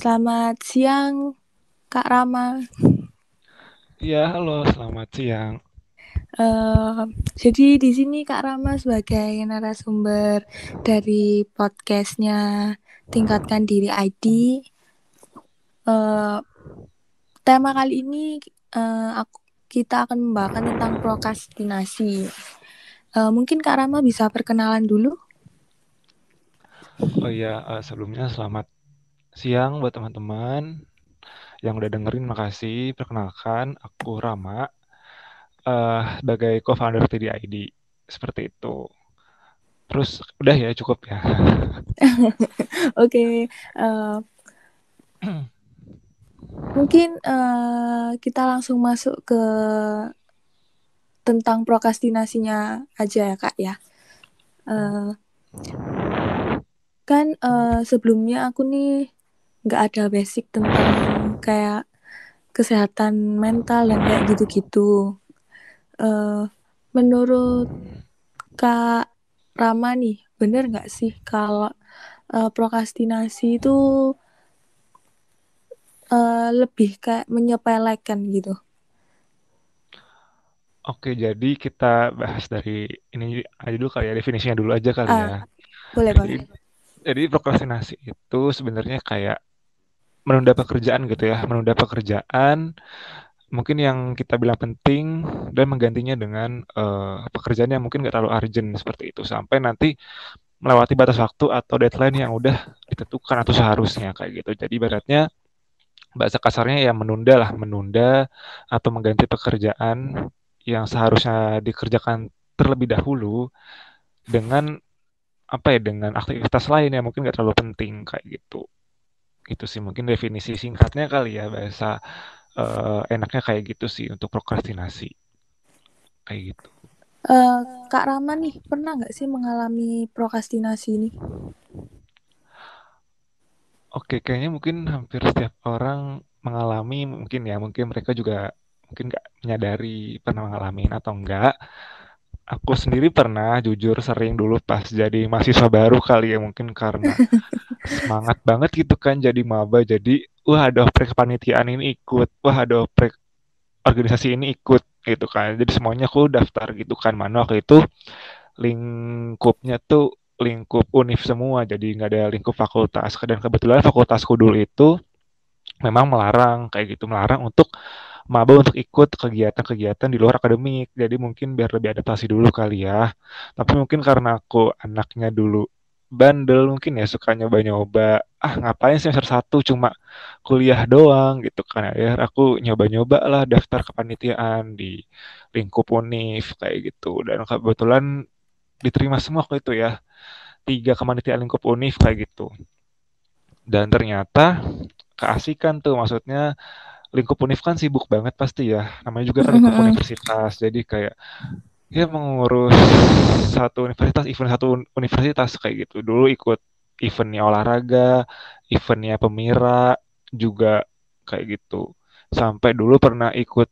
Selamat siang, Kak Rama. Ya, halo, selamat siang. Uh, jadi di sini Kak Rama sebagai narasumber dari podcastnya Tingkatkan Diri ID. Uh, eh, tema kali ini uh, aku, kita akan membahas tentang prokrastinasi. Uh, mungkin Kak Rama bisa perkenalan dulu. Oh ya, uh, sebelumnya selamat Siang buat teman-teman yang udah dengerin, makasih. Perkenalkan, aku Rama, uh, sebagai co-founder TDID. Seperti itu. Terus udah ya cukup ya. Oke. Eh, mungkin eh, kita langsung masuk ke tentang prokrastinasinya aja ya kak ya. kan sebelumnya aku nih nggak ada basic tentang kayak kesehatan mental dan kayak gitu-gitu. Uh, menurut Kak Rama nih, bener nggak sih kalau uh, prokrastinasi itu uh, lebih kayak menyepelekan gitu? Oke, jadi kita bahas dari ini aja dulu kali ya, definisinya dulu aja kali uh, ya. Boleh, jadi, boleh. Jadi prokrastinasi itu sebenarnya kayak menunda pekerjaan gitu ya, menunda pekerjaan mungkin yang kita bilang penting dan menggantinya dengan uh, pekerjaan yang mungkin gak terlalu urgent seperti itu sampai nanti melewati batas waktu atau deadline yang udah ditentukan atau seharusnya kayak gitu. Jadi baratnya bahasa kasarnya ya menunda lah, menunda atau mengganti pekerjaan yang seharusnya dikerjakan terlebih dahulu dengan apa ya dengan aktivitas lain yang mungkin gak terlalu penting kayak gitu itu sih mungkin definisi singkatnya kali ya bahasa uh, enaknya kayak gitu sih untuk prokrastinasi kayak gitu. Uh, Kak Rama nih pernah nggak sih mengalami prokrastinasi ini? Oke, kayaknya mungkin hampir setiap orang mengalami mungkin ya mungkin mereka juga mungkin nggak menyadari pernah mengalami atau enggak aku sendiri pernah jujur sering dulu pas jadi mahasiswa baru kali ya mungkin karena semangat banget gitu kan jadi maba jadi wah ada oprek kepanitiaan ini ikut wah ada oprek organisasi ini ikut gitu kan jadi semuanya aku daftar gitu kan mana waktu itu lingkupnya tuh lingkup univ semua jadi nggak ada lingkup fakultas dan kebetulan fakultasku dulu itu memang melarang kayak gitu melarang untuk maba untuk ikut kegiatan-kegiatan di luar akademik. Jadi mungkin biar lebih adaptasi dulu kali ya. Tapi mungkin karena aku anaknya dulu bandel mungkin ya suka nyoba-nyoba ah ngapain semester satu cuma kuliah doang gitu kan ya aku nyoba-nyoba lah daftar kepanitiaan di lingkup univ kayak gitu dan kebetulan diterima semua waktu itu ya tiga kepanitiaan lingkup univ kayak gitu dan ternyata keasikan tuh maksudnya lingkup univ kan sibuk banget pasti ya namanya juga kan lingkup universitas jadi kayak ya mengurus satu universitas event satu universitas kayak gitu dulu ikut eventnya olahraga eventnya pemira juga kayak gitu sampai dulu pernah ikut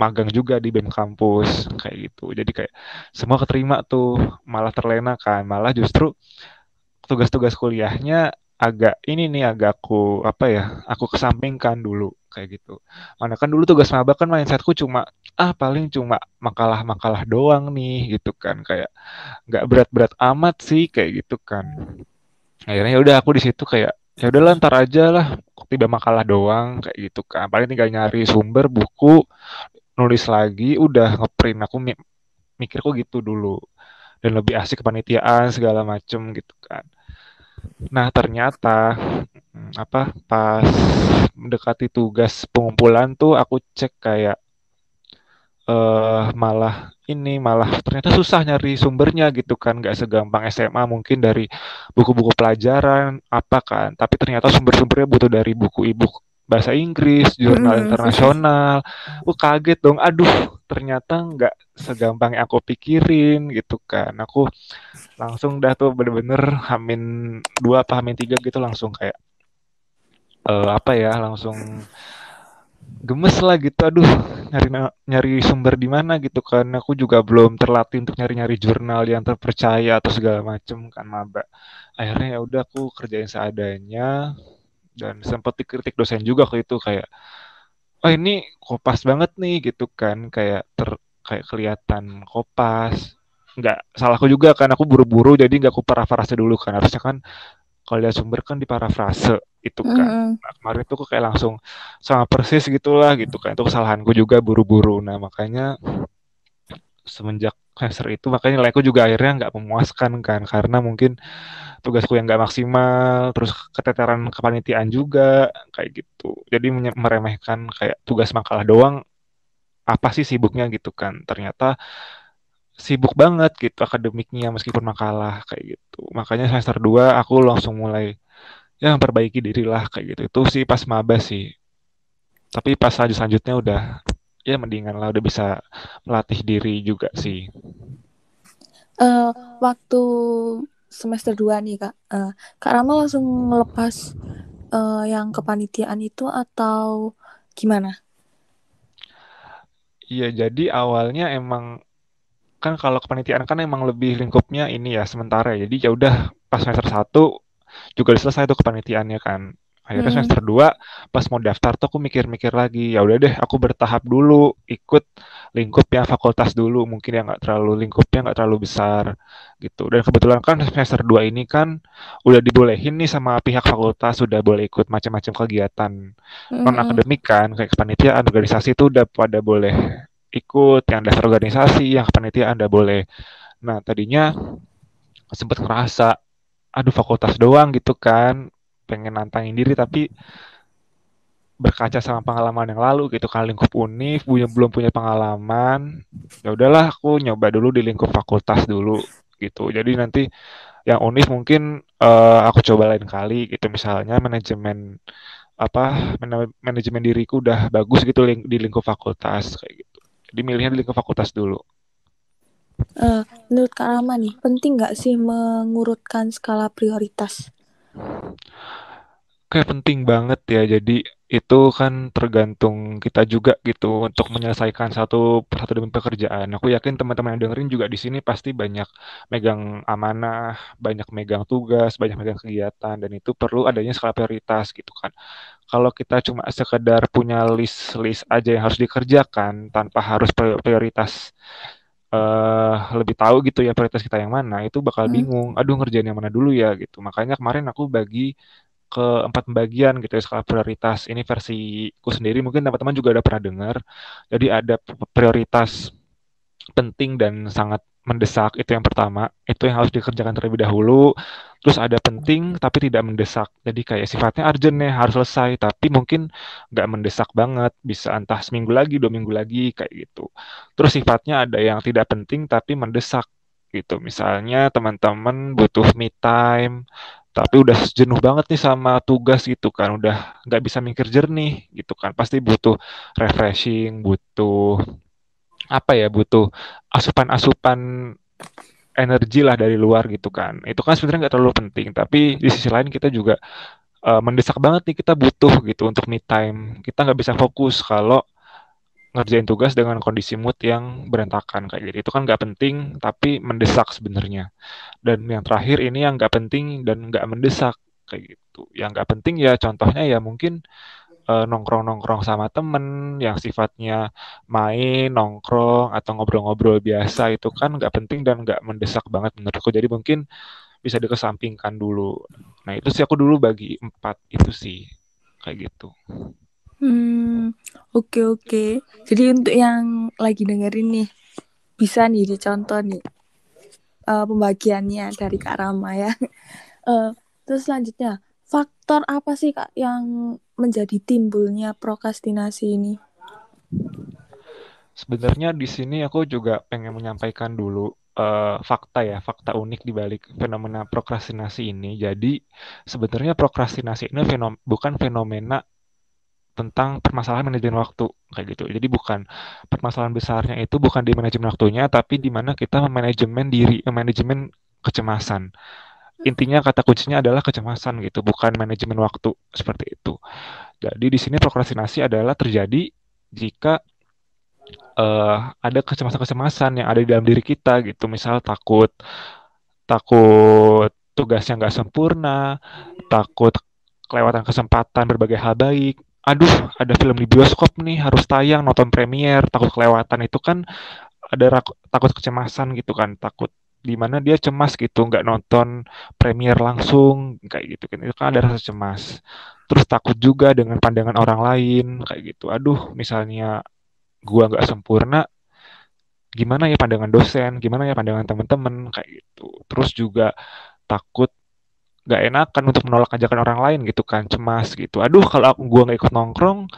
magang juga di BEM kampus kayak gitu. Jadi kayak semua keterima tuh malah terlena kan, malah justru tugas-tugas kuliahnya agak ini nih agak aku apa ya, aku kesampingkan dulu kayak gitu. Mana kan dulu tugas maba kan mindsetku cuma ah paling cuma makalah-makalah doang nih gitu kan kayak nggak berat-berat amat sih kayak gitu kan. Akhirnya ya udah aku di situ kayak ya udah lantar aja lah tiba makalah doang kayak gitu kan paling tinggal nyari sumber buku nulis lagi udah ngeprint aku mi mikirku gitu dulu dan lebih asik kepanitiaan segala macem gitu kan nah ternyata Hmm, apa pas mendekati tugas pengumpulan tuh aku cek kayak uh, malah ini malah ternyata susah nyari sumbernya gitu kan nggak segampang SMA mungkin dari buku-buku pelajaran apa kan tapi ternyata sumber-sumbernya butuh dari buku ibu bahasa Inggris jurnal hmm. internasional aku kaget dong aduh ternyata nggak segampang yang aku pikirin gitu kan aku langsung dah tuh bener-bener hamin dua apa hamin tiga gitu langsung kayak uh, apa ya langsung gemes lah gitu aduh nyari nyari sumber di mana gitu kan aku juga belum terlatih untuk nyari nyari jurnal yang terpercaya atau segala macem kan maba akhirnya ya udah aku kerjain seadanya dan sempat dikritik dosen juga ke itu kayak oh ini kopas banget nih gitu kan kayak ter kayak kelihatan kopas nggak salahku juga kan aku buru-buru jadi nggak aku parafrase dulu kan harusnya kan kalau lihat sumber kan di parafrase itu kan. Mm. Nah, kemarin itu kayak langsung sama persis gitulah gitu kan. Itu kesalahanku juga buru-buru. Nah, makanya semenjak semester itu makanya nilaiku juga akhirnya nggak memuaskan kan karena mungkin tugasku yang nggak maksimal terus keteteran kepanitiaan juga kayak gitu jadi meremehkan kayak tugas makalah doang apa sih sibuknya gitu kan ternyata sibuk banget gitu akademiknya meskipun makalah kayak gitu. Makanya semester 2 aku langsung mulai ya memperbaiki diri lah kayak gitu. Itu sih pas maba sih. Tapi pas lanjut selanjutnya udah ya mendingan lah udah bisa melatih diri juga sih. Uh, waktu semester 2 nih Kak. Uh, Kak Rama langsung ngelepas uh, yang kepanitiaan itu atau gimana? Iya, jadi awalnya emang kan kalau kepanitiaan kan emang lebih lingkupnya ini ya sementara ya. Jadi ya udah pas semester satu juga selesai tuh kepanitiaannya kan. Akhirnya hmm. semester dua pas mau daftar tuh aku mikir-mikir lagi. Ya udah deh aku bertahap dulu ikut lingkupnya fakultas dulu mungkin yang nggak terlalu lingkupnya nggak terlalu besar gitu. Dan kebetulan kan semester dua ini kan udah dibolehin nih sama pihak fakultas sudah boleh ikut macam-macam kegiatan hmm. non akademik kan kayak kepanitiaan organisasi itu udah pada boleh ikut, yang dasar organisasi, yang kepanitiaan Anda boleh. Nah, tadinya sempat ngerasa aduh fakultas doang gitu kan, pengen nantangin diri tapi berkaca sama pengalaman yang lalu gitu kan lingkup unif punya belum punya pengalaman ya udahlah aku nyoba dulu di lingkup fakultas dulu gitu jadi nanti yang unif mungkin uh, aku coba lain kali gitu misalnya manajemen apa manajemen diriku udah bagus gitu di lingkup fakultas kayak gitu dimilihnya di ke fakultas dulu. Uh, menurut Kak Rama nih, penting nggak sih mengurutkan skala prioritas? Kayak penting banget ya. Jadi itu kan tergantung kita juga gitu untuk menyelesaikan satu persatu demi pekerjaan. Aku yakin teman-teman yang dengerin juga di sini pasti banyak megang amanah, banyak megang tugas, banyak megang kegiatan dan itu perlu adanya skala prioritas gitu kan. Kalau kita cuma sekedar punya list-list aja yang harus dikerjakan tanpa harus prioritas uh, lebih tahu gitu ya prioritas kita yang mana itu bakal hmm. bingung aduh ngerjain yang mana dulu ya gitu makanya kemarin aku bagi ke empat pembagian gitu ya skala prioritas. Ini versi ku sendiri mungkin teman-teman juga udah pernah dengar. Jadi ada prioritas penting dan sangat mendesak itu yang pertama itu yang harus dikerjakan terlebih dahulu terus ada penting tapi tidak mendesak jadi kayak sifatnya urgent nih harus selesai tapi mungkin nggak mendesak banget bisa entah seminggu lagi dua minggu lagi kayak gitu terus sifatnya ada yang tidak penting tapi mendesak gitu. Misalnya teman-teman butuh me time, tapi udah jenuh banget nih sama tugas gitu kan, udah nggak bisa mikir jernih gitu kan, pasti butuh refreshing, butuh apa ya, butuh asupan-asupan energi lah dari luar gitu kan. Itu kan sebenarnya nggak terlalu penting, tapi di sisi lain kita juga uh, mendesak banget nih kita butuh gitu untuk me time. Kita nggak bisa fokus kalau ngerjain tugas dengan kondisi mood yang berantakan kayak gitu. Itu kan nggak penting tapi mendesak sebenarnya. Dan yang terakhir ini yang nggak penting dan nggak mendesak kayak gitu. Yang nggak penting ya contohnya ya mungkin eh, nongkrong-nongkrong sama temen yang sifatnya main, nongkrong, atau ngobrol-ngobrol biasa itu kan nggak penting dan nggak mendesak banget menurutku. Jadi mungkin bisa dikesampingkan dulu. Nah itu sih aku dulu bagi empat itu sih kayak gitu. Hmm, oke oke. Jadi untuk yang lagi dengerin nih, bisa nih dicontoh nih uh, pembagiannya dari Kak Rama ya. Uh, terus selanjutnya, faktor apa sih Kak yang menjadi timbulnya prokrastinasi ini? Sebenarnya di sini aku juga pengen menyampaikan dulu uh, fakta ya, fakta unik di balik fenomena prokrastinasi ini. Jadi sebenarnya prokrastinasi ini fenom bukan fenomena tentang permasalahan manajemen waktu kayak gitu. Jadi bukan permasalahan besarnya itu bukan di manajemen waktunya, tapi di mana kita manajemen diri, manajemen kecemasan. Hmm. Intinya kata kuncinya adalah kecemasan gitu, bukan manajemen waktu seperti itu. Jadi di sini prokrastinasi adalah terjadi jika uh, ada kecemasan-kecemasan yang ada di dalam diri kita gitu, misal takut takut tugasnya nggak sempurna, hmm. takut kelewatan kesempatan berbagai hal baik aduh ada film di bioskop nih harus tayang nonton premier takut kelewatan itu kan ada takut kecemasan gitu kan takut di mana dia cemas gitu nggak nonton premier langsung kayak gitu kan itu kan ada rasa cemas terus takut juga dengan pandangan orang lain kayak gitu aduh misalnya gua nggak sempurna gimana ya pandangan dosen gimana ya pandangan teman-teman kayak gitu terus juga takut nggak enakan untuk menolak ajakan orang lain gitu kan cemas gitu aduh kalau aku gue nggak ikut nongkrong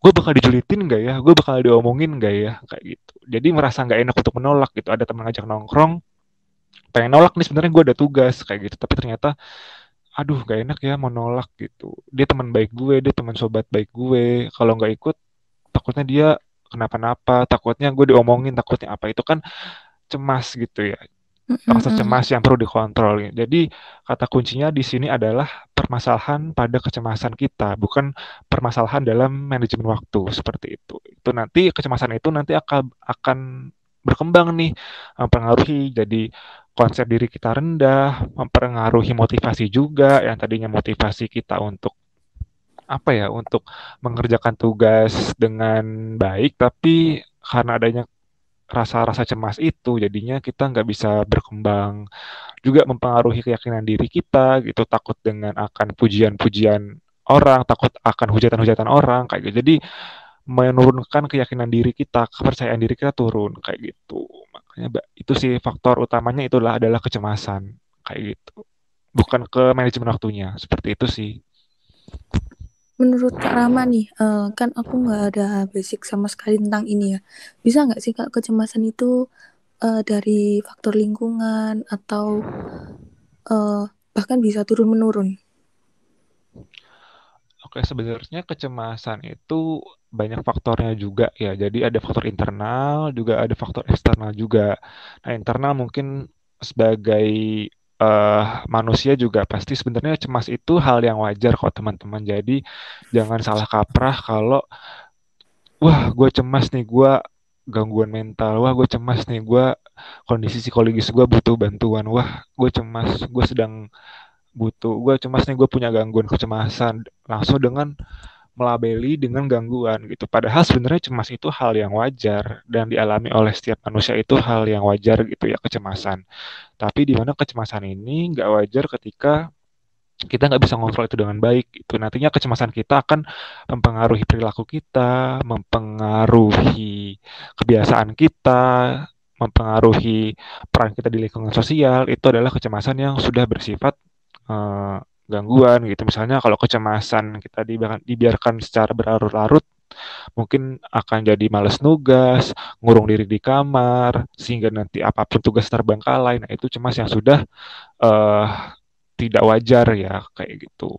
gue bakal dijulitin gak ya gue bakal diomongin gak ya kayak gitu jadi merasa nggak enak untuk menolak gitu ada teman ngajak nongkrong pengen nolak nih sebenarnya gue ada tugas kayak gitu tapi ternyata aduh gak enak ya mau nolak gitu dia teman baik gue dia teman sobat baik gue kalau nggak ikut takutnya dia kenapa-napa takutnya gue diomongin takutnya apa itu kan cemas gitu ya rasa cemas yang perlu dikontrol. Jadi kata kuncinya di sini adalah permasalahan pada kecemasan kita, bukan permasalahan dalam manajemen waktu seperti itu. Itu nanti kecemasan itu nanti akan akan berkembang nih, mempengaruhi jadi konsep diri kita rendah, mempengaruhi motivasi juga yang tadinya motivasi kita untuk apa ya untuk mengerjakan tugas dengan baik tapi karena adanya rasa-rasa cemas itu jadinya kita nggak bisa berkembang juga mempengaruhi keyakinan diri kita gitu takut dengan akan pujian-pujian orang takut akan hujatan-hujatan orang kayak gitu jadi menurunkan keyakinan diri kita kepercayaan diri kita turun kayak gitu makanya itu sih faktor utamanya itulah adalah kecemasan kayak gitu bukan ke manajemen waktunya seperti itu sih menurut Kak Rama nih, uh, kan aku nggak ada basic sama sekali tentang ini ya. Bisa nggak sih Kak kecemasan itu uh, dari faktor lingkungan atau uh, bahkan bisa turun menurun? Oke, sebenarnya kecemasan itu banyak faktornya juga ya. Jadi ada faktor internal, juga ada faktor eksternal juga. Nah, internal mungkin sebagai uh, manusia juga pasti sebenarnya cemas itu hal yang wajar kok teman-teman. Jadi jangan salah kaprah kalau wah gue cemas nih gue gangguan mental, wah gue cemas nih gue kondisi psikologis gue butuh bantuan, wah gue cemas gue sedang butuh, gue cemas nih gue punya gangguan kecemasan langsung dengan melabeli dengan gangguan gitu. Padahal sebenarnya cemas itu hal yang wajar dan dialami oleh setiap manusia itu hal yang wajar gitu ya kecemasan. Tapi di mana kecemasan ini nggak wajar ketika kita nggak bisa ngontrol itu dengan baik itu nantinya kecemasan kita akan mempengaruhi perilaku kita mempengaruhi kebiasaan kita mempengaruhi peran kita di lingkungan sosial itu adalah kecemasan yang sudah bersifat uh, gangguan gitu. Misalnya kalau kecemasan kita dibiarkan, secara berlarut-larut, mungkin akan jadi males nugas, ngurung diri di kamar, sehingga nanti apapun tugas terbengkalai. Nah itu cemas yang sudah uh, tidak wajar ya kayak gitu.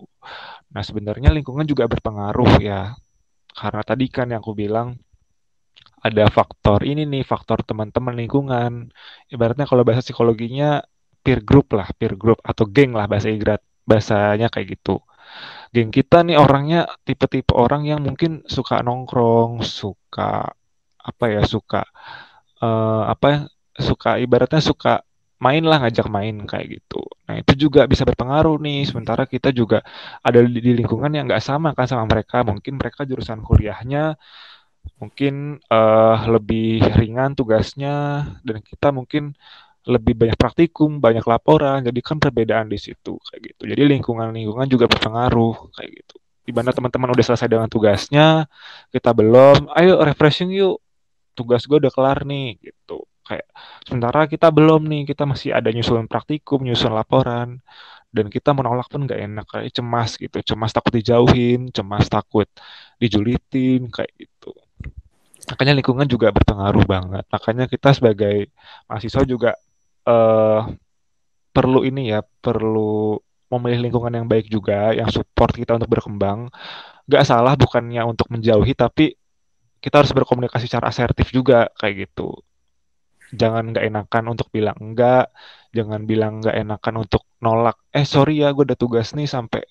Nah sebenarnya lingkungan juga berpengaruh ya karena tadi kan yang aku bilang ada faktor ini nih faktor teman-teman lingkungan. Ibaratnya kalau bahasa psikologinya peer group lah, peer group atau geng lah bahasa Igrat bahasanya kayak gitu. Geng kita nih orangnya tipe-tipe orang yang mungkin suka nongkrong, suka apa ya, suka uh, apa ya, suka ibaratnya suka main lah ngajak main kayak gitu. Nah itu juga bisa berpengaruh nih. Sementara kita juga ada di, di lingkungan yang nggak sama kan sama mereka. Mungkin mereka jurusan kuliahnya mungkin uh, lebih ringan tugasnya dan kita mungkin lebih banyak praktikum, banyak laporan, jadi kan perbedaan di situ kayak gitu. Jadi lingkungan-lingkungan juga berpengaruh kayak gitu. Di mana teman-teman udah selesai dengan tugasnya, kita belum, ayo refreshing yuk. Tugas gue udah kelar nih gitu. Kayak sementara kita belum nih, kita masih ada nyusun praktikum, nyusun laporan dan kita menolak pun nggak enak kayak cemas gitu, cemas takut dijauhin, cemas takut dijulitin kayak gitu makanya lingkungan juga berpengaruh banget makanya kita sebagai mahasiswa juga uh, perlu ini ya, perlu memilih lingkungan yang baik juga, yang support kita untuk berkembang. Gak salah bukannya untuk menjauhi, tapi kita harus berkomunikasi secara asertif juga kayak gitu. Jangan gak enakan untuk bilang enggak, jangan bilang gak enakan untuk nolak. Eh sorry ya, gue ada tugas nih sampai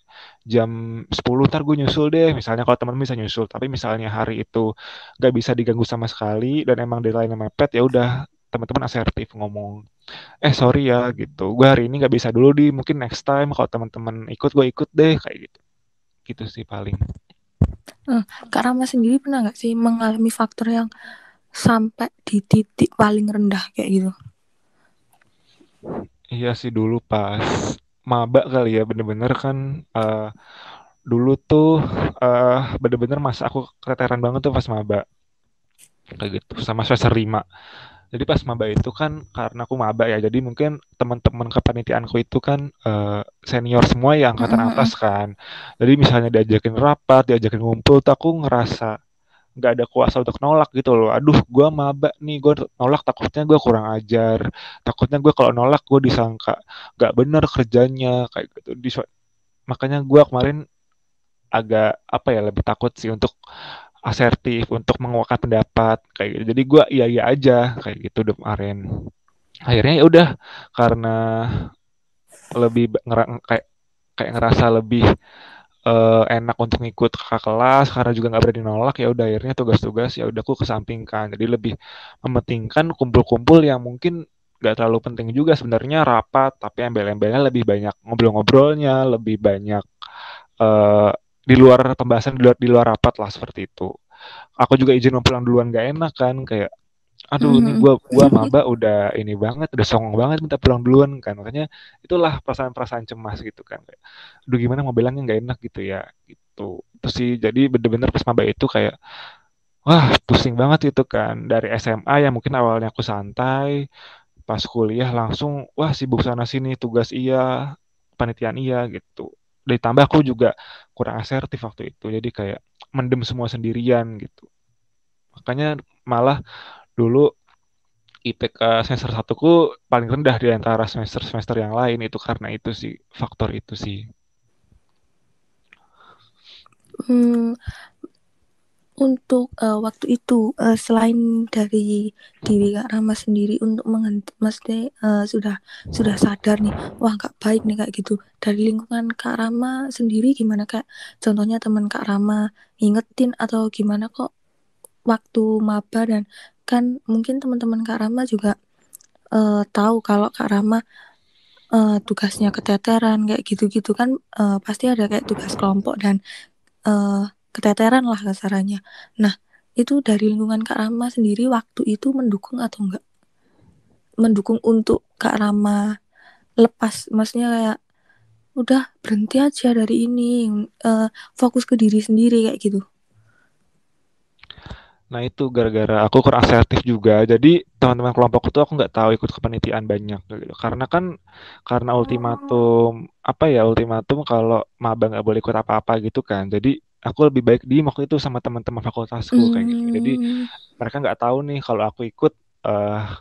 jam 10 ntar gue nyusul deh. Misalnya kalau teman bisa nyusul, tapi misalnya hari itu gak bisa diganggu sama sekali dan emang deadline mepet, ya udah teman-teman asertif ngomong eh sorry ya gitu gue hari ini nggak bisa dulu di mungkin next time kalau teman-teman ikut gue ikut deh kayak gitu gitu sih paling hmm, Kak Rama sendiri pernah nggak sih mengalami faktor yang sampai di titik paling rendah kayak gitu iya sih dulu pas mabak kali ya bener-bener kan uh, dulu tuh uh, bener-bener mas aku keteteran banget tuh pas mabak kayak gitu sama semester 5 jadi pas maba itu kan karena aku maba ya, jadi mungkin teman-teman kepanitiaanku itu kan uh, senior semua yang angkatan mm atas kan. Jadi misalnya diajakin rapat, diajakin ngumpul, tuh aku ngerasa nggak ada kuasa untuk nolak gitu loh. Aduh, gue maba nih, gue nolak takutnya gue kurang ajar, takutnya gue kalau nolak gue disangka nggak bener kerjanya kayak gitu. makanya gue kemarin agak apa ya lebih takut sih untuk asertif untuk menguatkan pendapat kayak gitu. Jadi gue iya iya aja kayak gitu kemarin. Akhirnya ya udah karena lebih ngera- kayak kayak ngerasa lebih uh, enak untuk ngikut kakak kelas karena juga nggak berani nolak ya udah akhirnya tugas-tugas ya udah aku kesampingkan jadi lebih mementingkan kumpul-kumpul yang mungkin nggak terlalu penting juga sebenarnya rapat tapi embel-embelnya lebih banyak ngobrol-ngobrolnya lebih banyak eh, di luar pembahasan di luar di luar rapat lah seperti itu aku juga izin mau pulang duluan gak enak kan kayak aduh mm-hmm. ini gua gua maba udah ini banget udah songong banget minta pulang duluan kan makanya itulah perasaan-perasaan cemas gitu kan kayak aduh gimana mau bilangnya nggak enak gitu ya gitu terus sih jadi bener-bener pas maba itu kayak wah pusing banget itu kan dari SMA yang mungkin awalnya aku santai pas kuliah langsung wah sibuk sana sini tugas iya panitian iya gitu ditambah aku juga kurang asertif waktu itu jadi kayak mendem semua sendirian gitu makanya malah dulu IPK semester satuku paling rendah di antara semester-semester yang lain itu karena itu sih faktor itu sih. Hmm, untuk uh, waktu itu uh, selain dari diri Kak Rama sendiri untuk menghenti mesti uh, sudah sudah sadar nih wah nggak baik nih kayak gitu dari lingkungan Kak Rama sendiri gimana Kak contohnya teman Kak Rama ngingetin atau gimana kok waktu maba dan kan mungkin teman-teman Kak Rama juga uh, tahu kalau Kak Rama uh, tugasnya keteteran kayak gitu-gitu kan uh, pasti ada kayak tugas kelompok dan uh, keteteran lah kasarannya. Nah, itu dari lingkungan Kak Rama sendiri waktu itu mendukung atau enggak? Mendukung untuk Kak Rama lepas, maksudnya kayak udah berhenti aja dari ini, uh, fokus ke diri sendiri kayak gitu. Nah itu gara-gara aku kurang asertif juga. Jadi teman-teman kelompok itu aku nggak tahu ikut kepanitiaan banyak gitu. Karena kan karena ultimatum oh. apa ya ultimatum kalau maba nggak boleh ikut apa-apa gitu kan. Jadi aku lebih baik di waktu itu sama teman-teman fakultasku mm. kayak gitu jadi hmm. mereka nggak tahu nih kalau aku ikut uh,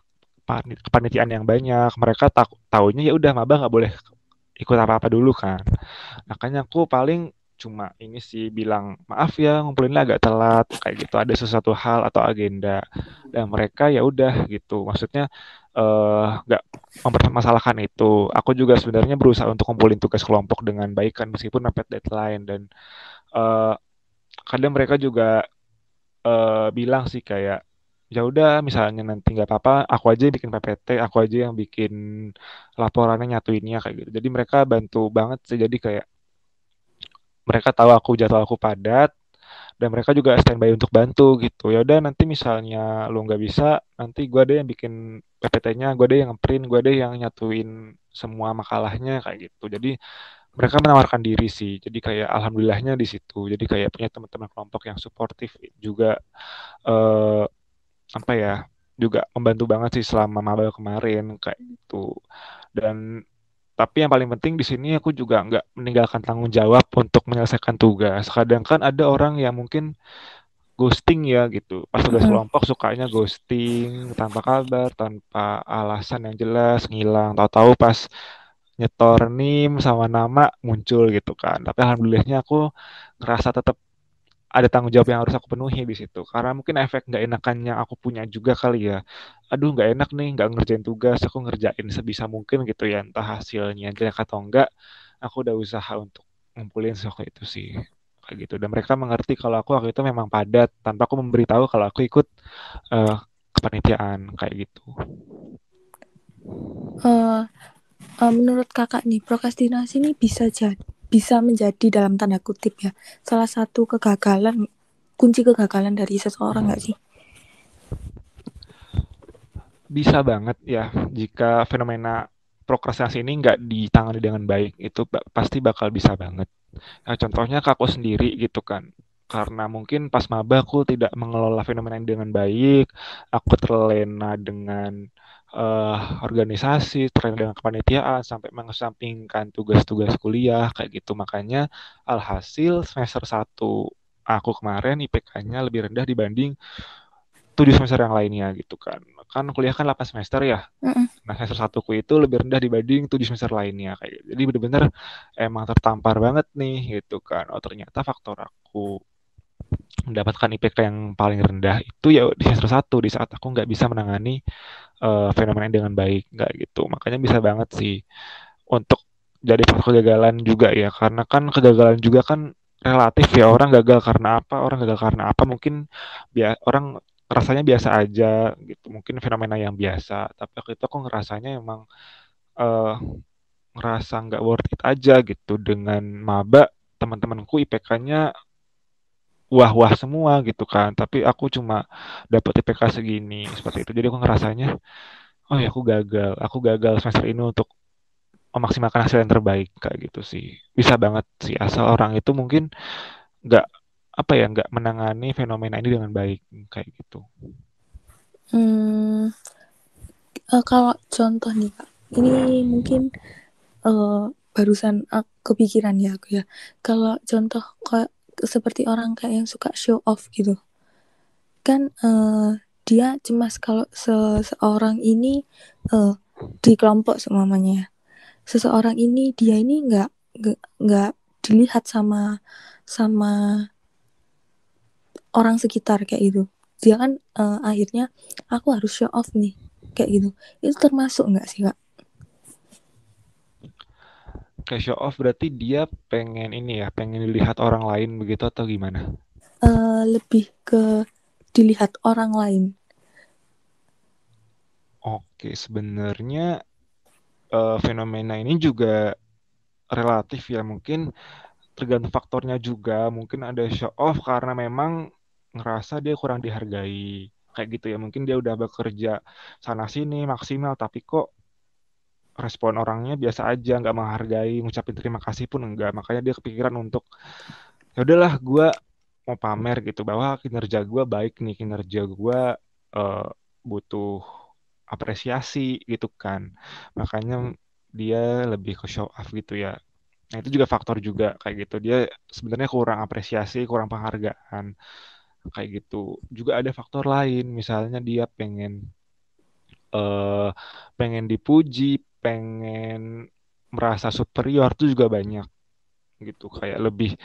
kepanitiaan yang banyak mereka tak taunya ya udah maba nggak boleh ikut apa-apa dulu kan makanya aku paling cuma ini sih bilang maaf ya ngumpulinnya agak telat kayak gitu ada sesuatu hal atau agenda dan mereka ya udah gitu maksudnya eh, nggak uh, mempermasalahkan itu aku juga sebenarnya berusaha untuk ngumpulin tugas kelompok dengan baik kan meskipun mepet deadline dan uh, kadang mereka juga uh, bilang sih kayak ya udah misalnya nanti nggak apa-apa aku aja yang bikin PPT aku aja yang bikin laporannya nyatuinnya kayak gitu jadi mereka bantu banget sih jadi kayak mereka tahu aku jadwal aku padat dan mereka juga standby untuk bantu gitu ya udah nanti misalnya lo nggak bisa nanti gue ada yang bikin PPT-nya gue ada yang print gue ada yang nyatuin semua makalahnya kayak gitu jadi mereka menawarkan diri sih jadi kayak alhamdulillahnya di situ jadi kayak punya teman-teman kelompok yang suportif juga uh, apa ya juga membantu banget sih selama maba kemarin kayak itu dan tapi yang paling penting di sini aku juga nggak meninggalkan tanggung jawab untuk menyelesaikan tugas kadang kan ada orang yang mungkin ghosting ya gitu pas udah kelompok sukanya ghosting tanpa kabar tanpa alasan yang jelas ngilang tahu-tahu pas nyetor nim sama nama muncul gitu kan tapi alhamdulillahnya aku ngerasa tetap ada tanggung jawab yang harus aku penuhi di situ karena mungkin efek nggak enaknya aku punya juga kali ya aduh nggak enak nih nggak ngerjain tugas aku ngerjain sebisa mungkin gitu ya entah hasilnya jelek atau enggak aku udah usaha untuk ngumpulin sesuatu itu sih kayak gitu dan mereka mengerti kalau aku waktu itu memang padat tanpa aku memberitahu kalau aku ikut uh, kepanitiaan kayak gitu. Uh, uh, menurut kakak nih prokrastinasi ini bisa jadi bisa menjadi dalam tanda kutip ya salah satu kegagalan kunci kegagalan dari seseorang nggak sih? Bisa banget ya jika fenomena prokrastinasi ini nggak ditangani dengan baik itu pasti bakal bisa banget. Nah, contohnya kakak sendiri gitu kan karena mungkin pas maba aku tidak mengelola fenomena ini dengan baik, aku terlena dengan uh, organisasi, terkait dengan kepanitiaan, sampai mengesampingkan tugas-tugas kuliah, kayak gitu. Makanya alhasil semester 1 aku kemarin IPK-nya lebih rendah dibanding tujuh semester yang lainnya gitu kan. Kan kuliah kan 8 semester ya. Nah, semester ku itu lebih rendah dibanding tujuh semester lainnya kayak gitu. Jadi bener-bener emang tertampar banget nih gitu kan. Oh, ternyata faktor aku mendapatkan IPK yang paling rendah itu ya di semester satu di saat aku nggak bisa menangani uh, fenomena dengan baik nggak gitu makanya bisa banget sih untuk jadi faktor kegagalan juga ya karena kan kegagalan juga kan relatif ya orang gagal karena apa orang gagal karena apa mungkin biar orang rasanya biasa aja gitu mungkin fenomena yang biasa tapi waktu itu aku ngerasanya emang uh, ngerasa nggak worth it aja gitu dengan maba teman-temanku IPK-nya wah-wah semua gitu kan tapi aku cuma dapat IPK segini seperti itu jadi aku ngerasanya oh ya aku gagal aku gagal semester ini untuk memaksimalkan hasil yang terbaik kayak gitu sih bisa banget sih asal orang itu mungkin nggak apa ya nggak menangani fenomena ini dengan baik kayak gitu. Hmm, uh, kalau contoh nih kak, ini mungkin uh, barusan uh, kepikiran ya aku ya. Kalau contoh kayak seperti orang kayak yang suka show off gitu kan uh, dia cemas kalau seseorang ini uh, eh, di kelompok semuanya seseorang ini dia ini nggak nggak dilihat sama sama orang sekitar kayak itu dia kan uh, akhirnya aku harus show off nih kayak gitu itu termasuk nggak sih kak kayak show off berarti dia pengen ini ya, pengen dilihat orang lain begitu atau gimana? Uh, lebih ke dilihat orang lain. Oke, sebenarnya uh, fenomena ini juga relatif ya mungkin tergantung faktornya juga. Mungkin ada show off karena memang ngerasa dia kurang dihargai kayak gitu ya. Mungkin dia udah bekerja sana sini maksimal tapi kok respon orangnya biasa aja nggak menghargai ngucapin terima kasih pun enggak makanya dia kepikiran untuk ya udahlah gue mau pamer gitu bahwa kinerja gue baik nih kinerja gue uh, butuh apresiasi gitu kan makanya dia lebih ke show off gitu ya nah itu juga faktor juga kayak gitu dia sebenarnya kurang apresiasi kurang penghargaan kayak gitu juga ada faktor lain misalnya dia pengen uh, pengen dipuji pengen merasa superior tuh juga banyak gitu kayak lebih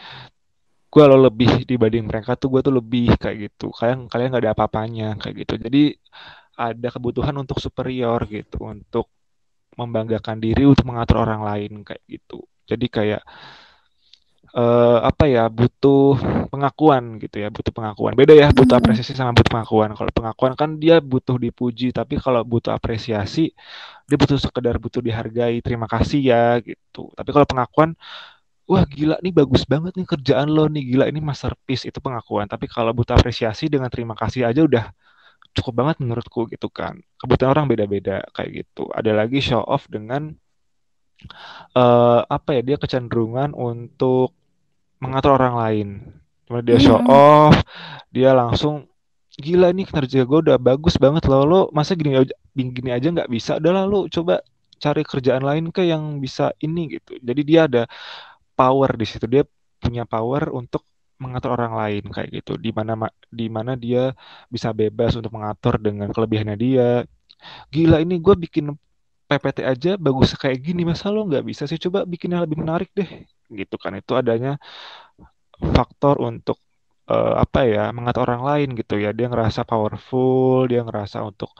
gue lo lebih dibanding mereka tuh gue tuh lebih kayak gitu kayak kalian nggak ada apa-apanya kayak gitu jadi ada kebutuhan untuk superior gitu untuk membanggakan diri untuk mengatur orang lain kayak gitu jadi kayak uh, apa ya butuh pengakuan gitu ya butuh pengakuan beda ya butuh hmm. apresiasi sama butuh pengakuan kalau pengakuan kan dia butuh dipuji tapi kalau butuh apresiasi dia butuh sekedar butuh dihargai terima kasih ya gitu tapi kalau pengakuan wah gila nih bagus banget nih kerjaan lo nih gila ini masterpiece itu pengakuan tapi kalau butuh apresiasi dengan terima kasih aja udah cukup banget menurutku gitu kan kebutuhan orang beda-beda kayak gitu ada lagi show off dengan uh, apa ya dia kecenderungan untuk mengatur orang lain cuma dia show iya. off dia langsung gila nih kinerja gue udah bagus banget loh lo masa gini aja gini aja nggak bisa udah lah lo coba cari kerjaan lain ke yang bisa ini gitu jadi dia ada power di situ dia punya power untuk mengatur orang lain kayak gitu di mana di mana dia bisa bebas untuk mengatur dengan kelebihannya dia gila ini gue bikin PPT aja bagus kayak gini masa lo nggak bisa sih coba bikin yang lebih menarik deh gitu kan itu adanya faktor untuk uh, apa ya mengatur orang lain gitu ya dia ngerasa powerful dia ngerasa untuk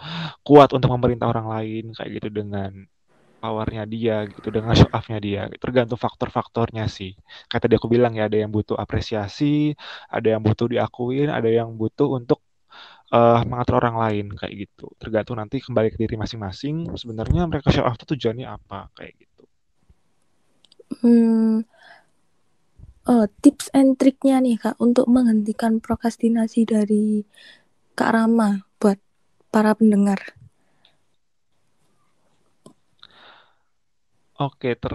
kuat untuk memerintah orang lain kayak gitu dengan powernya dia gitu dengan show offnya dia gitu. tergantung faktor-faktornya sih kayak tadi aku bilang ya ada yang butuh apresiasi ada yang butuh diakuin ada yang butuh untuk uh, mengatur orang lain kayak gitu tergantung nanti kembali ke diri masing-masing sebenarnya mereka show off itu tujuannya apa kayak gitu hmm uh, tips and triknya nih kak untuk menghentikan prokrastinasi dari kak Rama buat para pendengar. Oke, ter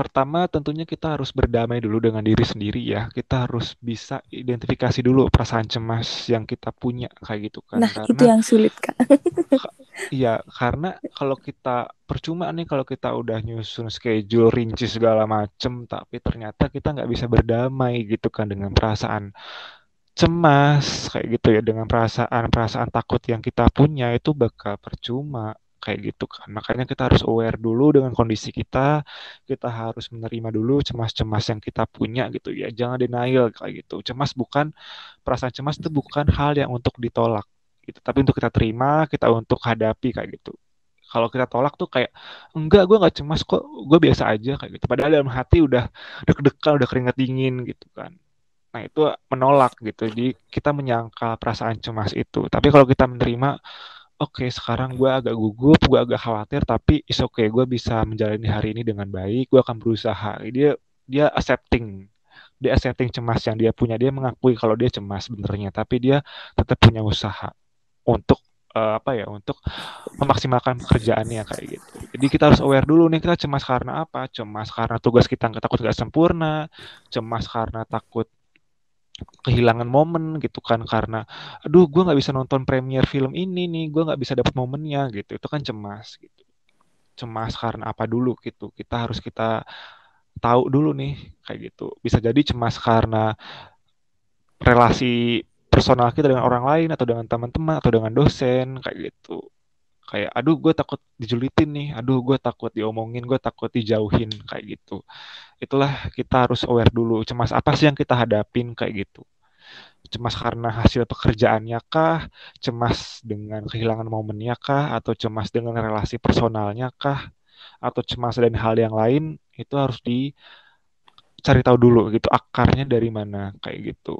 pertama tentunya kita harus berdamai dulu dengan diri sendiri ya. Kita harus bisa identifikasi dulu perasaan cemas yang kita punya kayak gitu kan. Nah, karena, itu yang sulit kan. Iya, karena kalau kita percuma nih kalau kita udah nyusun schedule rinci segala macem, tapi ternyata kita nggak bisa berdamai gitu kan dengan perasaan cemas kayak gitu ya dengan perasaan-perasaan takut yang kita punya itu bakal percuma kayak gitu kan. Makanya kita harus aware dulu dengan kondisi kita, kita harus menerima dulu cemas-cemas yang kita punya gitu ya. Jangan denial kayak gitu. Cemas bukan perasaan cemas itu bukan hal yang untuk ditolak gitu, tapi untuk kita terima, kita untuk hadapi kayak gitu. Kalau kita tolak tuh kayak enggak, gue nggak cemas kok, gue biasa aja kayak gitu. Padahal dalam hati udah deg-degan, udah keringat dingin gitu kan. Nah, itu menolak gitu. Jadi kita menyangkal perasaan cemas itu. Tapi kalau kita menerima oke okay, sekarang gue agak gugup gue agak khawatir tapi is oke okay, gue bisa menjalani hari ini dengan baik gue akan berusaha dia dia accepting dia accepting cemas yang dia punya dia mengakui kalau dia cemas sebenarnya tapi dia tetap punya usaha untuk uh, apa ya untuk memaksimalkan pekerjaannya kayak gitu jadi kita harus aware dulu nih kita cemas karena apa cemas karena tugas kita nggak takut nggak sempurna cemas karena takut kehilangan momen gitu kan karena aduh gue nggak bisa nonton premier film ini nih gue nggak bisa dapat momennya gitu itu kan cemas gitu cemas karena apa dulu gitu kita harus kita tahu dulu nih kayak gitu bisa jadi cemas karena relasi personal kita dengan orang lain atau dengan teman-teman atau dengan dosen kayak gitu kayak aduh gue takut dijulitin nih aduh gue takut diomongin gue takut dijauhin kayak gitu itulah kita harus aware dulu cemas apa sih yang kita hadapin kayak gitu cemas karena hasil pekerjaannya kah cemas dengan kehilangan momennya kah atau cemas dengan relasi personalnya kah atau cemas dan hal yang lain itu harus dicari tahu dulu gitu akarnya dari mana kayak gitu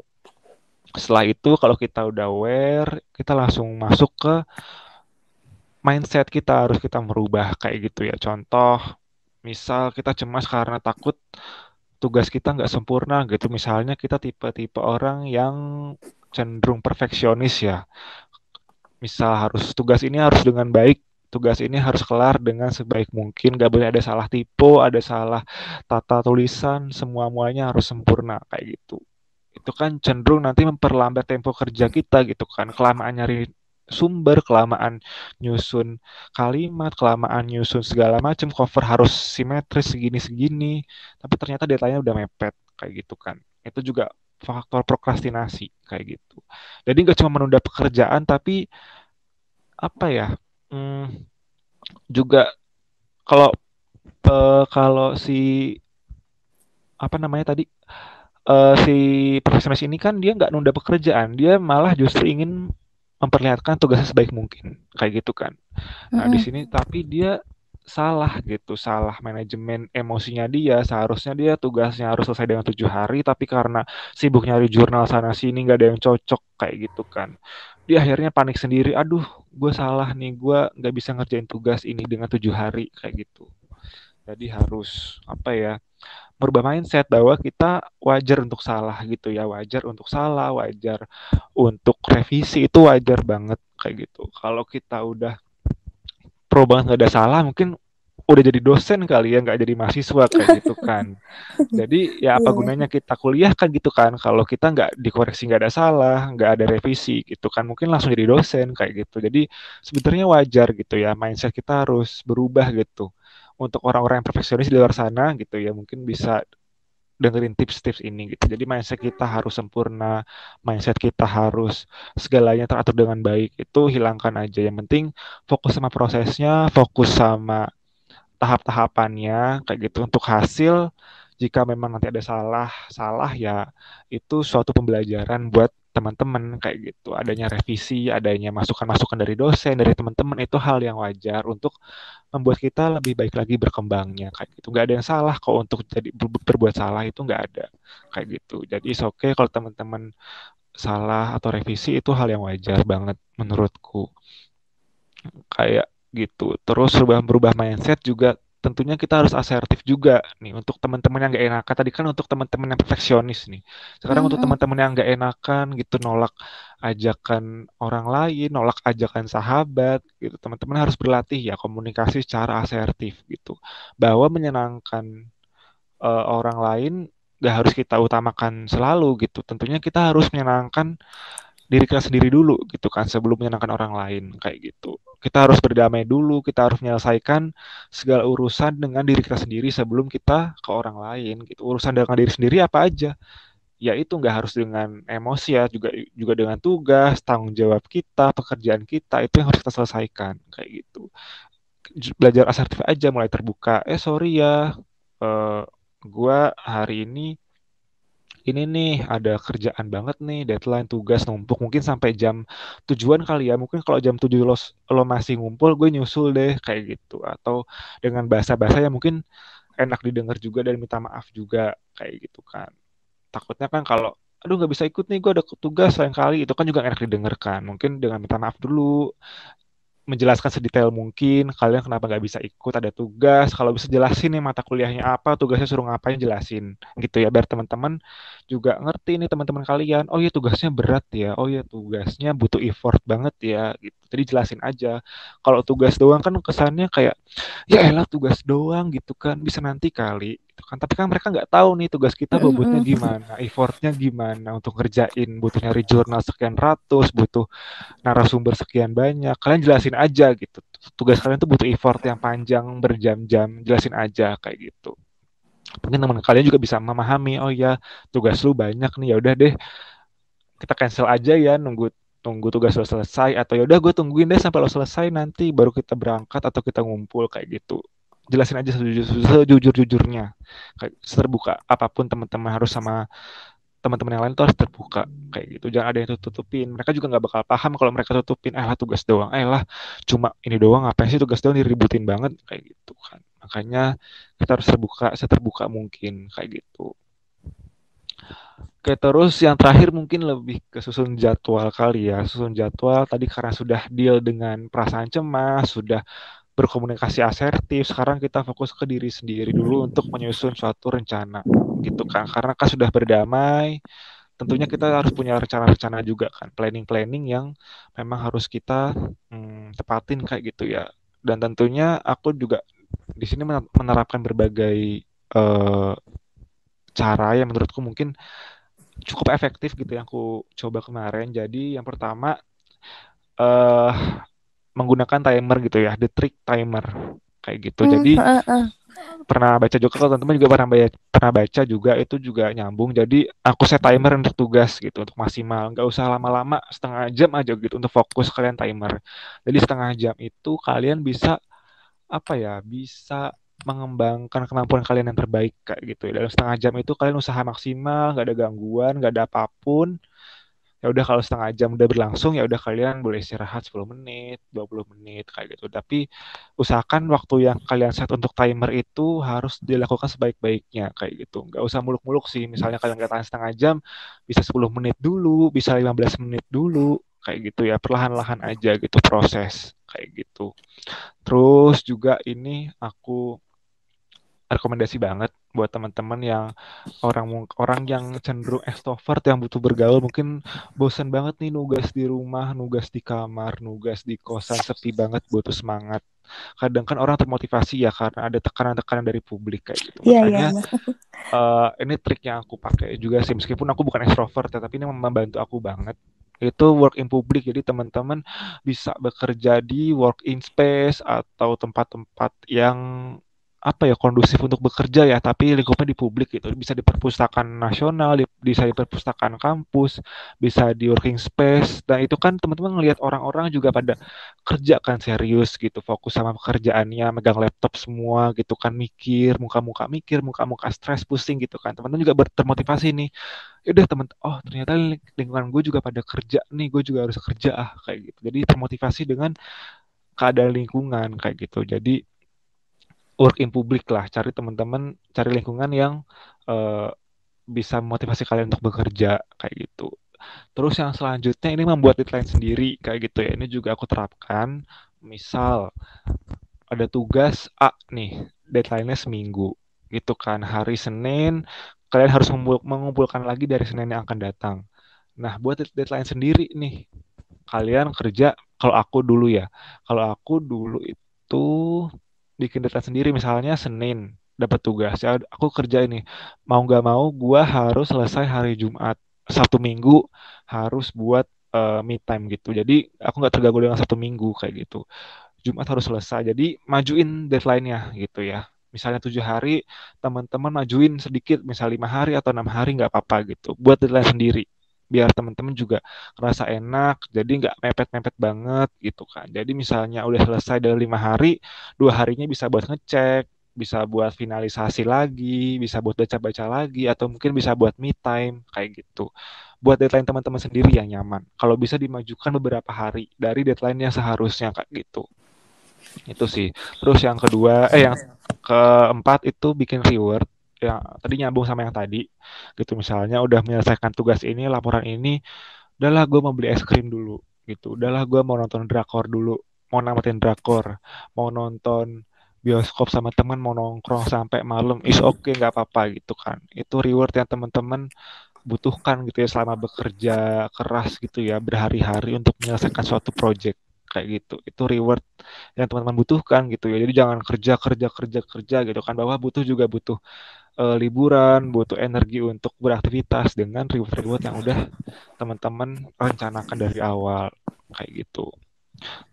setelah itu kalau kita udah aware kita langsung masuk ke mindset kita harus kita merubah kayak gitu ya. Contoh, misal kita cemas karena takut tugas kita nggak sempurna gitu. Misalnya kita tipe-tipe orang yang cenderung perfeksionis ya. Misal harus tugas ini harus dengan baik, tugas ini harus kelar dengan sebaik mungkin, Gak boleh ada salah tipe, ada salah tata tulisan, semua muanya harus sempurna kayak gitu. Itu kan cenderung nanti memperlambat tempo kerja kita gitu kan, kelamaan nyari sumber, kelamaan nyusun kalimat, kelamaan nyusun segala macam, cover harus simetris segini-segini, tapi ternyata datanya udah mepet kayak gitu kan. Itu juga faktor prokrastinasi kayak gitu. Jadi nggak cuma menunda pekerjaan tapi apa ya? Hmm, juga kalau uh, kalau si apa namanya tadi uh, si profesional ini kan dia nggak nunda pekerjaan, dia malah justru ingin memperlihatkan tugasnya sebaik mungkin kayak gitu kan nah di sini tapi dia salah gitu salah manajemen emosinya dia seharusnya dia tugasnya harus selesai dengan tujuh hari tapi karena sibuk nyari jurnal sana sini nggak ada yang cocok kayak gitu kan dia akhirnya panik sendiri aduh gue salah nih gue nggak bisa ngerjain tugas ini dengan tujuh hari kayak gitu jadi harus apa ya merubah mindset bahwa kita wajar untuk salah gitu ya, wajar untuk salah, wajar untuk revisi itu wajar banget kayak gitu. Kalau kita udah pro banget gak ada salah, mungkin udah jadi dosen kali ya, nggak jadi mahasiswa kayak gitu kan. Jadi ya apa yeah. gunanya kita kuliah kan gitu kan, kalau kita nggak dikoreksi nggak ada salah, nggak ada revisi gitu kan, mungkin langsung jadi dosen kayak gitu. Jadi sebenarnya wajar gitu ya, mindset kita harus berubah gitu untuk orang-orang yang perfeksionis di luar sana gitu ya mungkin bisa dengerin tips-tips ini gitu. Jadi mindset kita harus sempurna, mindset kita harus segalanya teratur dengan baik. Itu hilangkan aja. Yang penting fokus sama prosesnya, fokus sama tahap-tahapannya kayak gitu untuk hasil jika memang nanti ada salah salah ya itu suatu pembelajaran buat teman-teman kayak gitu. Adanya revisi, adanya masukan-masukan dari dosen, dari teman-teman itu hal yang wajar untuk membuat kita lebih baik lagi berkembangnya kayak gitu. nggak ada yang salah kok untuk jadi berbuat salah itu nggak ada kayak gitu. Jadi oke okay kalau teman-teman salah atau revisi itu hal yang wajar banget menurutku. Kayak gitu. Terus berubah berubah mindset juga tentunya kita harus asertif juga nih untuk teman-teman yang nggak enakan tadi kan untuk teman-teman yang perfeksionis nih sekarang mm-hmm. untuk teman-teman yang nggak enakan gitu nolak ajakan orang lain nolak ajakan sahabat gitu teman-teman harus berlatih ya komunikasi secara asertif gitu bahwa menyenangkan uh, orang lain nggak harus kita utamakan selalu gitu tentunya kita harus menyenangkan diri kita sendiri dulu gitu kan sebelum menyenangkan orang lain kayak gitu kita harus berdamai dulu, kita harus menyelesaikan segala urusan dengan diri kita sendiri sebelum kita ke orang lain. Gitu. Urusan dengan diri sendiri apa aja? Ya itu nggak harus dengan emosi ya, juga juga dengan tugas, tanggung jawab kita, pekerjaan kita itu yang harus kita selesaikan kayak gitu. Belajar asertif aja, mulai terbuka. Eh sorry ya, uh, eh, gue hari ini ini nih ada kerjaan banget nih, deadline tugas numpuk mungkin sampai jam tujuan kali ya. Mungkin kalau jam tujuh lo, lo masih ngumpul, gue nyusul deh kayak gitu atau dengan bahasa-bahasa yang mungkin enak didengar juga dan minta maaf juga kayak gitu kan. Takutnya kan kalau aduh nggak bisa ikut nih gue ada tugas lain kali itu kan juga enak didengarkan mungkin dengan minta maaf dulu menjelaskan sedetail mungkin kalian kenapa nggak bisa ikut ada tugas kalau bisa jelasin nih mata kuliahnya apa tugasnya suruh ngapain jelasin gitu ya biar teman-teman juga ngerti nih teman-teman kalian oh iya tugasnya berat ya oh iya tugasnya butuh effort banget ya gitu jadi jelasin aja kalau tugas doang kan kesannya kayak ya elah tugas doang gitu kan bisa nanti kali gitu kan tapi kan mereka nggak tahu nih tugas kita bobotnya gimana effortnya gimana untuk ngerjain butuh nyari jurnal sekian ratus butuh narasumber sekian banyak kalian jelasin aja gitu tugas kalian tuh butuh effort yang panjang berjam-jam jelasin aja kayak gitu mungkin teman kalian juga bisa memahami oh ya tugas lu banyak nih ya udah deh kita cancel aja ya nunggu tunggu tugas lo selesai atau ya udah gue tungguin deh sampai lo selesai nanti baru kita berangkat atau kita ngumpul kayak gitu jelasin aja sejujur, jujurnya kayak terbuka apapun teman-teman harus sama teman-teman yang lain tuh harus terbuka kayak gitu jangan ada yang tutupin mereka juga nggak bakal paham kalau mereka tutupin eh lah tugas doang eh lah cuma ini doang apa sih tugas doang diributin banget kayak gitu kan makanya kita harus terbuka seterbuka mungkin kayak gitu Oke terus yang terakhir mungkin lebih ke susun jadwal kali ya susun jadwal tadi karena sudah deal dengan perasaan cemas sudah berkomunikasi asertif sekarang kita fokus ke diri sendiri dulu untuk menyusun suatu rencana gitu kan karena kan sudah berdamai tentunya kita harus punya rencana-rencana juga kan planning-planning yang memang harus kita hmm, tepatin kayak gitu ya dan tentunya aku juga di sini menerapkan berbagai uh, cara yang menurutku mungkin cukup efektif gitu yang aku coba kemarin jadi yang pertama uh, menggunakan timer gitu ya, the trick timer kayak gitu. Hmm, Jadi uh, uh. pernah baca juga kalau teman-teman juga pernah baca, pernah baca juga itu juga nyambung. Jadi aku set timer untuk tugas gitu untuk maksimal, nggak usah lama-lama setengah jam aja gitu untuk fokus kalian timer. Jadi setengah jam itu kalian bisa apa ya bisa mengembangkan kemampuan kalian yang terbaik kayak gitu. Ya. Dalam setengah jam itu kalian usaha maksimal, nggak ada gangguan, nggak ada apapun ya udah kalau setengah jam udah berlangsung ya udah kalian boleh istirahat 10 menit 20 menit kayak gitu tapi usahakan waktu yang kalian set untuk timer itu harus dilakukan sebaik-baiknya kayak gitu Enggak usah muluk-muluk sih misalnya kalian enggak tahan setengah jam bisa 10 menit dulu bisa 15 menit dulu kayak gitu ya perlahan-lahan aja gitu proses kayak gitu terus juga ini aku rekomendasi banget buat teman-teman yang orang orang yang cenderung extrovert yang butuh bergaul mungkin bosan banget nih nugas di rumah, nugas di kamar, nugas di kosan sepi banget butuh semangat. Kadang kan orang termotivasi ya karena ada tekanan-tekanan dari publik kayak gitu. Yeah, Makanya yeah. Iya, uh, ini trik yang aku pakai juga sih meskipun aku bukan extrovert ya, tapi ini membantu aku banget itu work in public jadi teman-teman bisa bekerja di work in space atau tempat-tempat yang apa ya kondusif untuk bekerja ya tapi lingkupnya di publik gitu bisa di perpustakaan nasional di, bisa di perpustakaan kampus bisa di working space dan nah, itu kan teman-teman ngelihat orang-orang juga pada kerja kan serius gitu fokus sama pekerjaannya megang laptop semua gitu kan mikir muka-muka mikir muka-muka stres pusing gitu kan teman-teman juga termotivasi nih ya udah teman oh ternyata lingkungan gue juga pada kerja nih gue juga harus kerja ah kayak gitu jadi termotivasi dengan keadaan lingkungan kayak gitu jadi work in public lah cari teman-teman cari lingkungan yang uh, bisa motivasi kalian untuk bekerja kayak gitu terus yang selanjutnya ini membuat deadline sendiri kayak gitu ya ini juga aku terapkan misal ada tugas A nih deadline-nya seminggu gitu kan hari Senin kalian harus mengumpulkan lagi dari Senin yang akan datang nah buat deadline sendiri nih kalian kerja kalau aku dulu ya kalau aku dulu itu bikin deadline sendiri misalnya Senin dapat tugas ya aku kerja ini mau nggak mau gua harus selesai hari Jumat satu Minggu harus buat uh, me time gitu jadi aku nggak terganggu dengan satu Minggu kayak gitu Jumat harus selesai jadi majuin deadline-nya gitu ya misalnya tujuh hari teman-teman majuin sedikit misal lima hari atau enam hari nggak apa-apa gitu buat deadline sendiri biar teman-teman juga ngerasa enak jadi nggak mepet-mepet banget gitu kan jadi misalnya udah selesai dari lima hari dua harinya bisa buat ngecek bisa buat finalisasi lagi, bisa buat baca-baca lagi, atau mungkin bisa buat me time kayak gitu. Buat deadline teman-teman sendiri yang nyaman. Kalau bisa dimajukan beberapa hari dari deadline yang seharusnya kayak gitu. Itu sih. Terus yang kedua, eh yang iya, iya. keempat itu bikin reward ya tadi nyambung sama yang tadi gitu misalnya udah menyelesaikan tugas ini laporan ini udahlah gue mau beli es krim dulu gitu udahlah gue mau nonton drakor dulu mau namatin drakor mau nonton bioskop sama teman mau nongkrong sampai malam is oke okay, nggak apa-apa gitu kan itu reward yang teman-teman butuhkan gitu ya selama bekerja keras gitu ya berhari-hari untuk menyelesaikan suatu project kayak gitu itu reward yang teman-teman butuhkan gitu ya jadi jangan kerja kerja kerja kerja gitu kan bahwa butuh juga butuh uh, liburan, butuh energi untuk beraktivitas dengan reward-reward yang udah teman-teman rencanakan dari awal kayak gitu.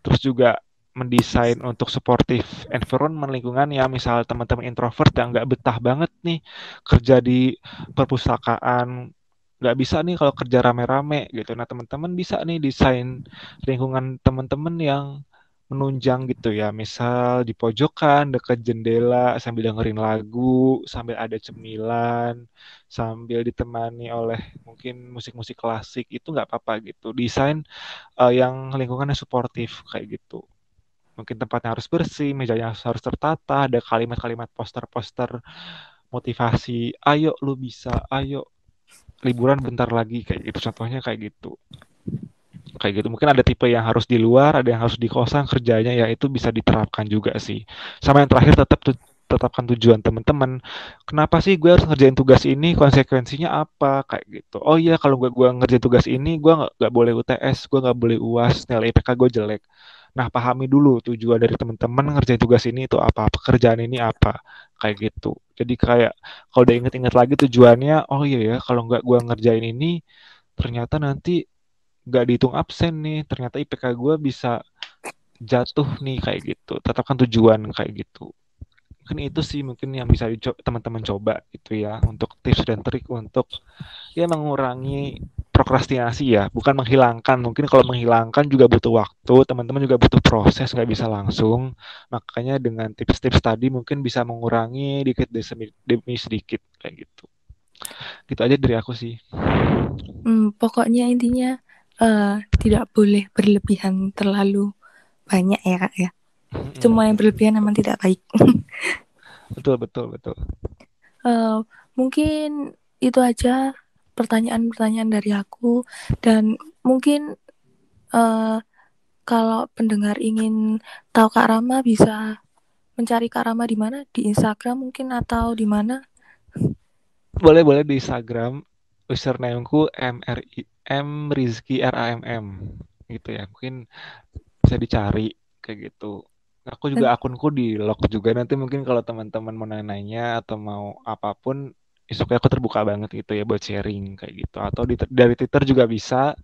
Terus juga mendesain untuk sportif environment lingkungan ya misal teman-teman introvert yang nggak betah banget nih kerja di perpustakaan nggak bisa nih kalau kerja rame-rame gitu nah teman-teman bisa nih desain lingkungan teman-teman yang menunjang gitu ya. Misal di pojokan dekat jendela sambil dengerin lagu, sambil ada cemilan, sambil ditemani oleh mungkin musik-musik klasik itu nggak apa-apa gitu. Desain uh, yang lingkungannya suportif kayak gitu. Mungkin tempatnya harus bersih, mejanya harus tertata, ada kalimat-kalimat poster-poster motivasi, ayo lu bisa, ayo liburan bentar lagi kayak gitu. Contohnya kayak gitu kayak gitu. Mungkin ada tipe yang harus di luar, ada yang harus di kosan kerjanya ya itu bisa diterapkan juga sih. Sama yang terakhir tetap tu tetapkan tujuan teman-teman. Kenapa sih gue harus ngerjain tugas ini? Konsekuensinya apa? Kayak gitu. Oh iya kalau gue gue ngerjain tugas ini, gue nggak boleh UTS, gue nggak boleh UAS, nilai IPK e gue jelek. Nah, pahami dulu tujuan dari teman-teman ngerjain tugas ini itu apa, pekerjaan ini apa, kayak gitu. Jadi kayak kalau udah inget-inget lagi tujuannya, oh iya ya, kalau nggak gue ngerjain ini, ternyata nanti gak dihitung absen nih ternyata IPK gue bisa jatuh nih kayak gitu tetapkan tujuan kayak gitu mungkin itu sih mungkin yang bisa teman-teman coba itu ya untuk tips dan trik untuk ya mengurangi prokrastinasi ya bukan menghilangkan mungkin kalau menghilangkan juga butuh waktu teman-teman juga butuh proses nggak bisa langsung makanya dengan tips-tips tadi mungkin bisa mengurangi dikit demi sedikit kayak gitu gitu aja dari aku sih hmm, pokoknya intinya uh, tidak boleh berlebihan terlalu banyak ya kak ya. mm Cuma yang berlebihan memang tidak baik. betul betul betul. Uh, mungkin itu aja pertanyaan-pertanyaan dari aku dan mungkin uh, kalau pendengar ingin tahu Kak Rama bisa mencari Kak Rama di mana di Instagram mungkin atau di mana? Boleh boleh di Instagram usernameku mri M Rizky R A M M gitu ya mungkin bisa dicari kayak gitu aku juga akunku di lock juga nanti mungkin kalau teman-teman mau nanya atau mau apapun isuknya aku terbuka banget gitu ya buat sharing kayak gitu atau di, dari Twitter juga bisa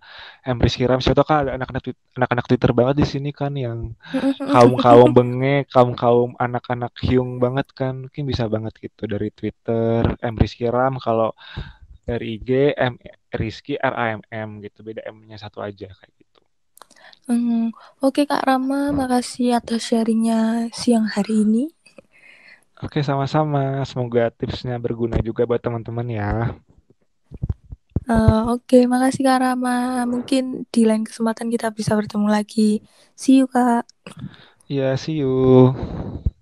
M Rizky Ram siapa kan ada anak-anak anak-anak Twitter banget di sini kan yang kaum kaum benge kaum kaum anak-anak hiung banget kan mungkin bisa banget gitu dari Twitter M Rizky Ram kalau dari IG M Rizky M gitu beda M-nya satu aja kayak gitu. Hmm, Oke okay, Kak Rama, hmm. makasih atas sharingnya siang hari ini. Oke, okay, sama-sama. Semoga tipsnya berguna juga buat teman-teman ya. Uh, Oke, okay, makasih Kak Rama. Mungkin di lain kesempatan kita bisa bertemu lagi. See you, Kak. Ya, yeah, see you.